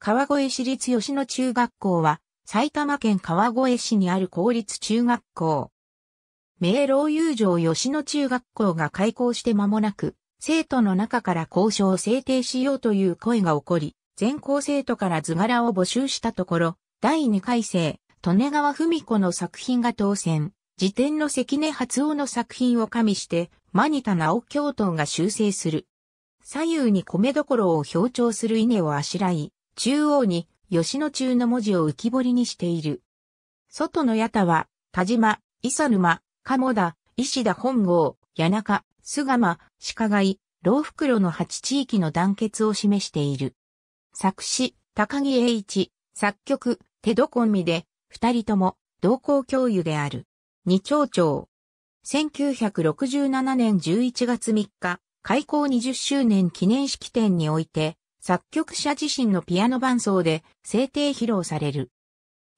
川越市立吉野中学校は、埼玉県川越市にある公立中学校。明老友情吉野中学校が開校して間もなく、生徒の中から交渉を制定しようという声が起こり、全校生徒から図柄を募集したところ、第2回生、利根川文子の作品が当選。辞典の関根初夫の作品を加味して、マニタ直教頭が修正する。左右に米どころを強調する稲をあしらい、中央に吉野中の文字を浮き彫りにしている。外の八田は、田島、伊佐沼、鴨田、石田本郷、谷中、菅間、鹿貝、老袋の8地域の団結を示している。作詞、高木栄一、作曲、手どこみで、二人とも、同行教諭である。二丁長。1967年11月3日、開校20周年記念式典において、作曲者自身のピアノ伴奏で制定披露される。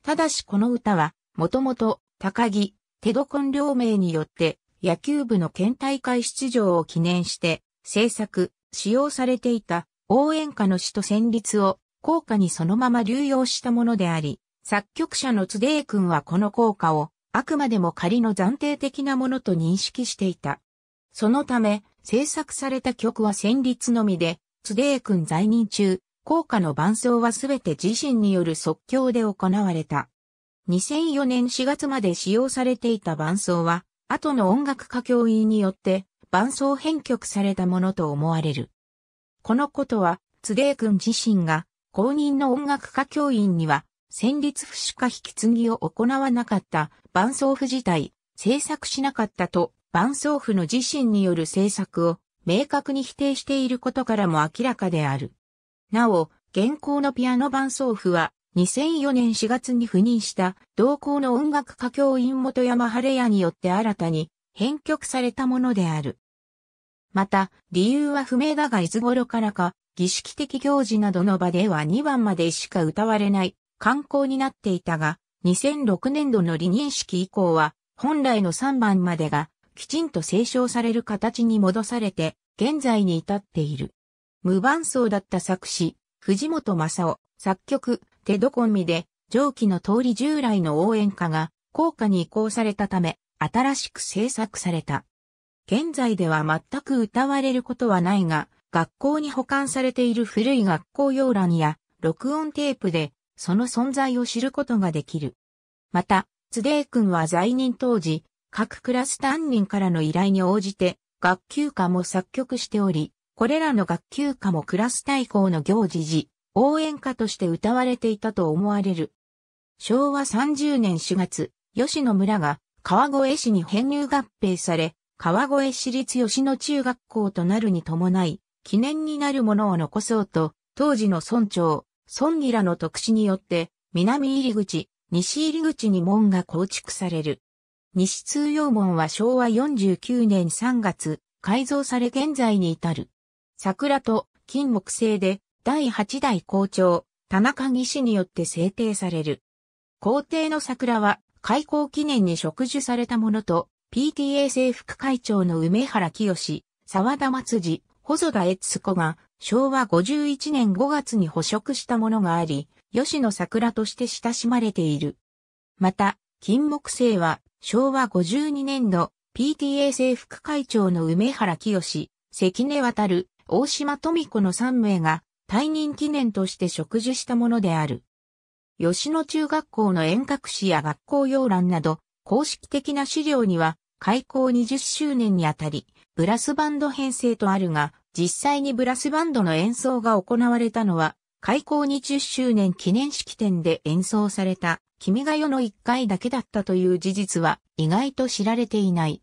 ただしこの歌は、もともと高木、テドコン両名によって野球部の県大会出場を記念して制作、使用されていた応援歌の詩と旋律を効果にそのまま流用したものであり、作曲者の津出君はこの効果をあくまでも仮の暫定的なものと認識していた。そのため、制作された曲は旋律のみで、ツデー君在任中、効果の伴奏はすべて自身による即興で行われた。2004年4月まで使用されていた伴奏は、後の音楽家教員によって伴奏編曲されたものと思われる。このことは、津出君自身が、公認の音楽家教員には、戦立不死か引き継ぎを行わなかった伴奏譜自体、制作しなかったと、伴奏譜の自身による制作を明確に否定していることからも明らかである。なお、現行のピアノ伴奏譜は、2004年4月に赴任した同校の音楽家教員元山晴也によって新たに編曲されたものである。また、理由は不明だがいつ頃からか、儀式的行事などの場では2番までしか歌われない観光になっていたが、2006年度の離任式以降は、本来の3番までがきちんと清唱される形に戻されて、現在に至っている。無伴奏だった作詞、藤本正夫、作曲、手どこみで、上記の通り従来の応援歌が、効果に移行されたため、新しく制作された。現在では全く歌われることはないが、学校に保管されている古い学校要欄や、録音テープで、その存在を知ることができる。また、津出君は在任当時、各クラス担任からの依頼に応じて、学級歌も作曲しており、これらの学級歌もクラス対抗の行事時、応援歌として歌われていたと思われる。昭和30年4月、吉野村が川越市に編入合併され、川越市立吉野中学校となるに伴い、記念になるものを残そうと、当時の村長、村議らの特使によって、南入り口、西入り口に門が構築される。西通用門は昭和49年3月、改造され現在に至る。桜と金木製で第8代校長、田中義氏によって制定される。校庭の桜は開校記念に植樹されたものと、PTA 制副会長の梅原清、沢田松次、細田悦子が昭和51年5月に捕食したものがあり、吉野桜として親しまれている。また、金木犀は昭和52年度 PTA 制副会長の梅原清、関根渡る、大島富子の3名が退任記念として植樹したものである。吉野中学校の遠隔誌や学校要覧など、公式的な資料には、開校20周年にあたり、ブラスバンド編成とあるが、実際にブラスバンドの演奏が行われたのは、開校20周年記念式典で演奏された君が世の一回だけだったという事実は意外と知られていない。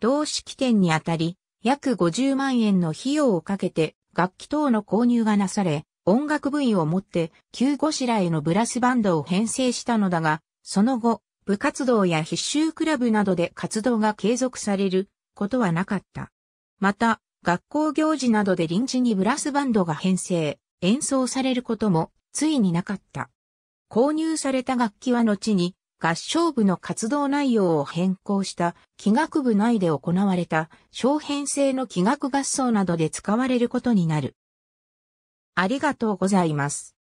同式典にあたり、約50万円の費用をかけて楽器等の購入がなされ、音楽部員をもって旧後白へのブラスバンドを編成したのだが、その後、部活動や必修クラブなどで活動が継続されることはなかった。また、学校行事などで臨時にブラスバンドが編成、演奏されることもついになかった。購入された楽器は後に合唱部の活動内容を変更した器楽部内で行われた小編成の器楽合奏などで使われることになる。ありがとうございます。